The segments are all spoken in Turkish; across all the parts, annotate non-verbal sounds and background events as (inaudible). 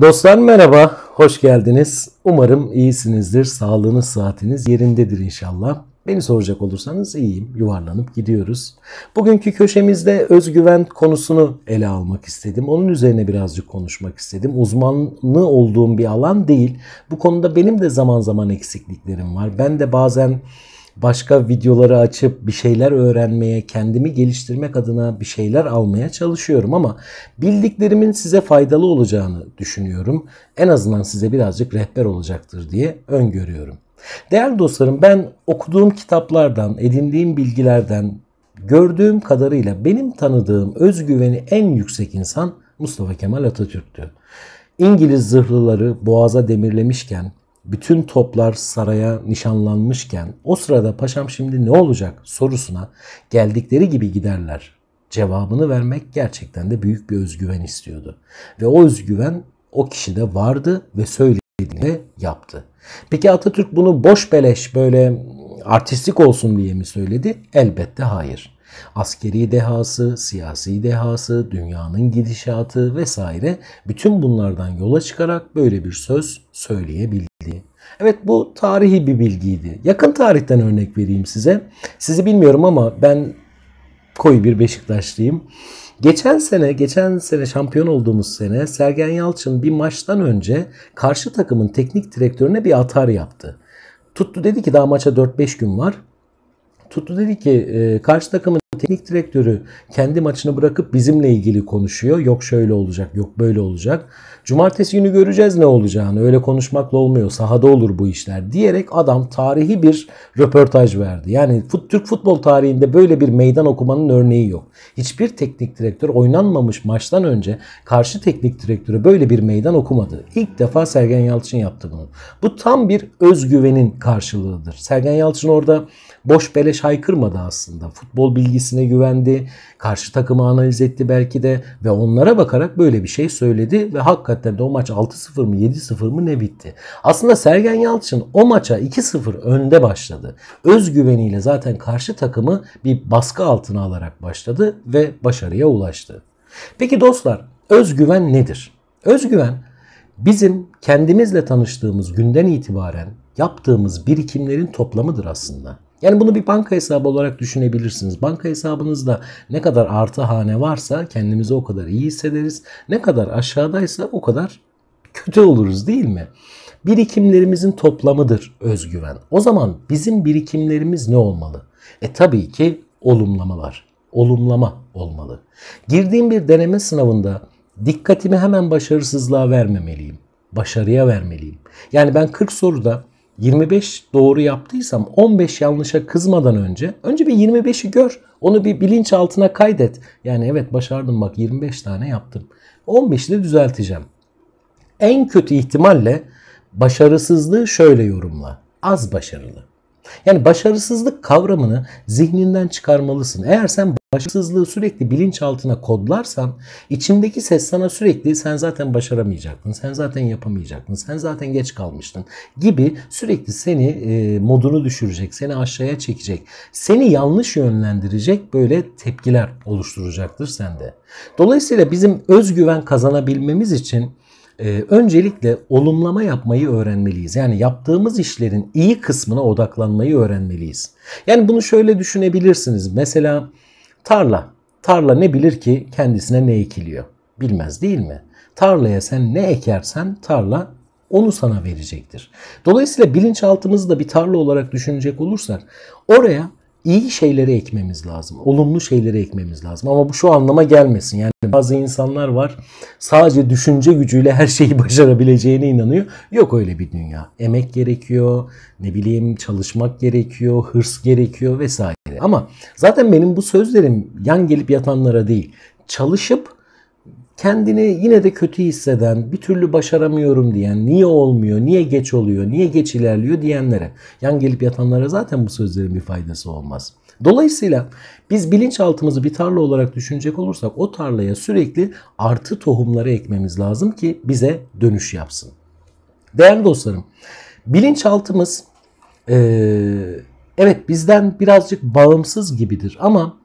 Dostlar merhaba, hoş geldiniz. Umarım iyisinizdir, sağlığınız, saatiniz yerindedir inşallah. Beni soracak olursanız iyiyim, yuvarlanıp gidiyoruz. Bugünkü köşemizde özgüven konusunu ele almak istedim. Onun üzerine birazcık konuşmak istedim. Uzmanlı olduğum bir alan değil. Bu konuda benim de zaman zaman eksikliklerim var. Ben de bazen başka videoları açıp bir şeyler öğrenmeye, kendimi geliştirmek adına bir şeyler almaya çalışıyorum ama bildiklerimin size faydalı olacağını düşünüyorum. En azından size birazcık rehber olacaktır diye öngörüyorum. Değerli dostlarım ben okuduğum kitaplardan, edindiğim bilgilerden gördüğüm kadarıyla benim tanıdığım özgüveni en yüksek insan Mustafa Kemal Atatürk'tü. İngiliz zırhlıları boğaza demirlemişken bütün toplar saraya nişanlanmışken o sırada paşam şimdi ne olacak sorusuna geldikleri gibi giderler. Cevabını vermek gerçekten de büyük bir özgüven istiyordu. Ve o özgüven o kişide vardı ve söylediğini yaptı. Peki Atatürk bunu boş beleş böyle artistik olsun diye mi söyledi? Elbette hayır. Askeri dehası, siyasi dehası, dünyanın gidişatı vesaire bütün bunlardan yola çıkarak böyle bir söz söyleyebildi. Evet bu tarihi bir bilgiydi. Yakın tarihten örnek vereyim size. Sizi bilmiyorum ama ben koyu bir Beşiktaşlıyım. Geçen sene, geçen sene şampiyon olduğumuz sene Sergen Yalçın bir maçtan önce karşı takımın teknik direktörüne bir atar yaptı. Tuttu dedi ki daha maça 4-5 gün var tuttu dedi ki e, karşı takımın. Teknik direktörü kendi maçını bırakıp bizimle ilgili konuşuyor. Yok şöyle olacak, yok böyle olacak. Cumartesi günü göreceğiz ne olacağını. Öyle konuşmakla olmuyor. Sahada olur bu işler diyerek adam tarihi bir röportaj verdi. Yani fut, Türk futbol tarihinde böyle bir meydan okumanın örneği yok. Hiçbir teknik direktör oynanmamış maçtan önce karşı teknik direktöre böyle bir meydan okumadı. İlk defa Sergen Yalçın yaptı bunu. Bu tam bir özgüvenin karşılığıdır. Sergen Yalçın orada boş beleş haykırmadı aslında. Futbol bilgisi bilgisine güvendi. Karşı takımı analiz etti belki de ve onlara bakarak böyle bir şey söyledi ve hakikaten de o maç 6-0 mı 7-0 mı ne bitti. Aslında Sergen Yalçın o maça 2-0 önde başladı. Özgüveniyle zaten karşı takımı bir baskı altına alarak başladı ve başarıya ulaştı. Peki dostlar özgüven nedir? Özgüven bizim kendimizle tanıştığımız günden itibaren yaptığımız birikimlerin toplamıdır aslında. Yani bunu bir banka hesabı olarak düşünebilirsiniz. Banka hesabınızda ne kadar artı hane varsa kendimizi o kadar iyi hissederiz. Ne kadar aşağıdaysa o kadar kötü oluruz değil mi? Birikimlerimizin toplamıdır özgüven. O zaman bizim birikimlerimiz ne olmalı? E tabii ki olumlamalar. Olumlama olmalı. Girdiğim bir deneme sınavında dikkatimi hemen başarısızlığa vermemeliyim. Başarıya vermeliyim. Yani ben 40 soruda 25 doğru yaptıysam 15 yanlışa kızmadan önce önce bir 25'i gör. Onu bir bilinç altına kaydet. Yani evet başardım bak 25 tane yaptım. 15'i de düzelteceğim. En kötü ihtimalle başarısızlığı şöyle yorumla. Az başarılı. Yani başarısızlık kavramını zihninden çıkarmalısın. Eğer sen başarısızlığı sürekli bilinçaltına kodlarsan içimdeki ses sana sürekli sen zaten başaramayacaktın, sen zaten yapamayacaktın, sen zaten geç kalmıştın gibi sürekli seni e, modunu düşürecek, seni aşağıya çekecek, seni yanlış yönlendirecek böyle tepkiler oluşturacaktır sende. Dolayısıyla bizim özgüven kazanabilmemiz için ee, öncelikle olumlama yapmayı öğrenmeliyiz. Yani yaptığımız işlerin iyi kısmına odaklanmayı öğrenmeliyiz. Yani bunu şöyle düşünebilirsiniz. Mesela tarla. Tarla ne bilir ki kendisine ne ekiliyor? Bilmez değil mi? Tarlaya sen ne ekersen tarla onu sana verecektir. Dolayısıyla bilinçaltımızı da bir tarla olarak düşünecek olursak oraya iyi şeyleri ekmemiz lazım. Olumlu şeyleri ekmemiz lazım. Ama bu şu anlama gelmesin. Yani bazı insanlar var sadece düşünce gücüyle her şeyi (laughs) başarabileceğine inanıyor. Yok öyle bir dünya. Emek gerekiyor, ne bileyim çalışmak gerekiyor, hırs gerekiyor vesaire. Ama zaten benim bu sözlerim yan gelip yatanlara değil. Çalışıp kendini yine de kötü hisseden, bir türlü başaramıyorum diyen, niye olmuyor, niye geç oluyor, niye geç ilerliyor diyenlere, yan gelip yatanlara zaten bu sözlerin bir faydası olmaz. Dolayısıyla biz bilinçaltımızı bir tarla olarak düşünecek olursak o tarlaya sürekli artı tohumları ekmemiz lazım ki bize dönüş yapsın. Değerli dostlarım, bilinçaltımız e, evet bizden birazcık bağımsız gibidir ama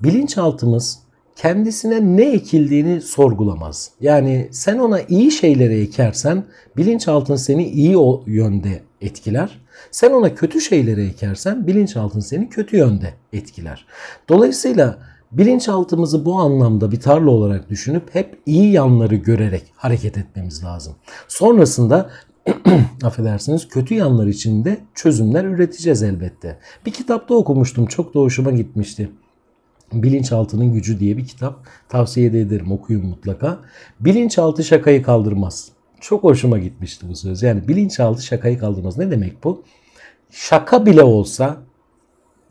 bilinçaltımız kendisine ne ekildiğini sorgulamaz. Yani sen ona iyi şeyleri ekersen bilinçaltın seni iyi o yönde etkiler. Sen ona kötü şeyleri ekersen bilinçaltın seni kötü yönde etkiler. Dolayısıyla bilinçaltımızı bu anlamda bir tarla olarak düşünüp hep iyi yanları görerek hareket etmemiz lazım. Sonrasında (clears throat) affedersiniz kötü yanlar için de çözümler üreteceğiz elbette. Bir kitapta okumuştum çok da hoşuma gitmişti. Bilinçaltının Gücü diye bir kitap. Tavsiye ederim okuyun mutlaka. Bilinçaltı şakayı kaldırmaz. Çok hoşuma gitmişti bu söz. Yani bilinçaltı şakayı kaldırmaz. Ne demek bu? Şaka bile olsa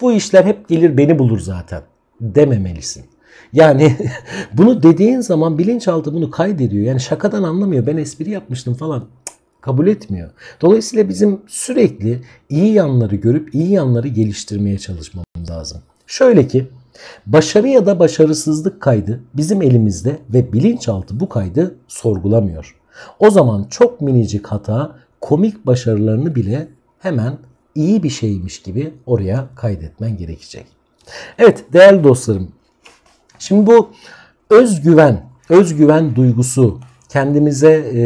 bu işler hep gelir beni bulur zaten dememelisin. Yani (laughs) bunu dediğin zaman bilinçaltı bunu kaydediyor. Yani şakadan anlamıyor. Ben espri yapmıştım falan kabul etmiyor. Dolayısıyla bizim sürekli iyi yanları görüp iyi yanları geliştirmeye çalışmamız lazım. Şöyle ki Başarı ya da başarısızlık kaydı bizim elimizde ve bilinçaltı bu kaydı sorgulamıyor. O zaman çok minicik hata komik başarılarını bile hemen iyi bir şeymiş gibi oraya kaydetmen gerekecek. Evet değerli dostlarım. Şimdi bu özgüven, özgüven duygusu kendimize e,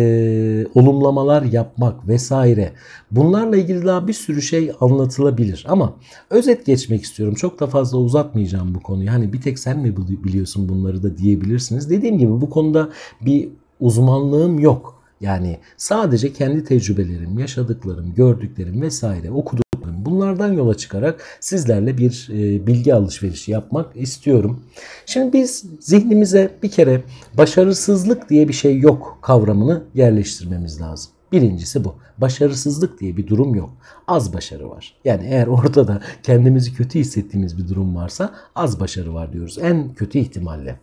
olumlamalar yapmak vesaire. Bunlarla ilgili daha bir sürü şey anlatılabilir ama özet geçmek istiyorum. Çok da fazla uzatmayacağım bu konuyu. Hani bir tek sen mi biliyorsun bunları da diyebilirsiniz. Dediğim gibi bu konuda bir uzmanlığım yok. Yani sadece kendi tecrübelerim, yaşadıklarım, gördüklerim vesaire okudum. Bunlardan yola çıkarak sizlerle bir e, bilgi alışverişi yapmak istiyorum. Şimdi biz zihnimize bir kere başarısızlık diye bir şey yok kavramını yerleştirmemiz lazım. Birincisi bu. Başarısızlık diye bir durum yok. Az başarı var. Yani eğer ortada kendimizi kötü hissettiğimiz bir durum varsa az başarı var diyoruz. En kötü ihtimalle.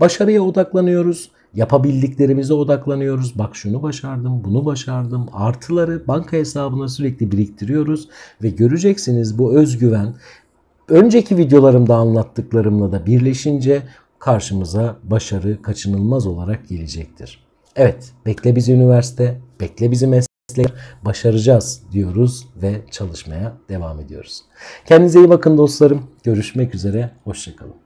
Başarıya odaklanıyoruz yapabildiklerimize odaklanıyoruz. Bak şunu başardım, bunu başardım. Artıları banka hesabına sürekli biriktiriyoruz ve göreceksiniz bu özgüven önceki videolarımda anlattıklarımla da birleşince karşımıza başarı kaçınılmaz olarak gelecektir. Evet, bekle bizi üniversite, bekle bizi meslek, başaracağız diyoruz ve çalışmaya devam ediyoruz. Kendinize iyi bakın dostlarım. Görüşmek üzere, hoşçakalın.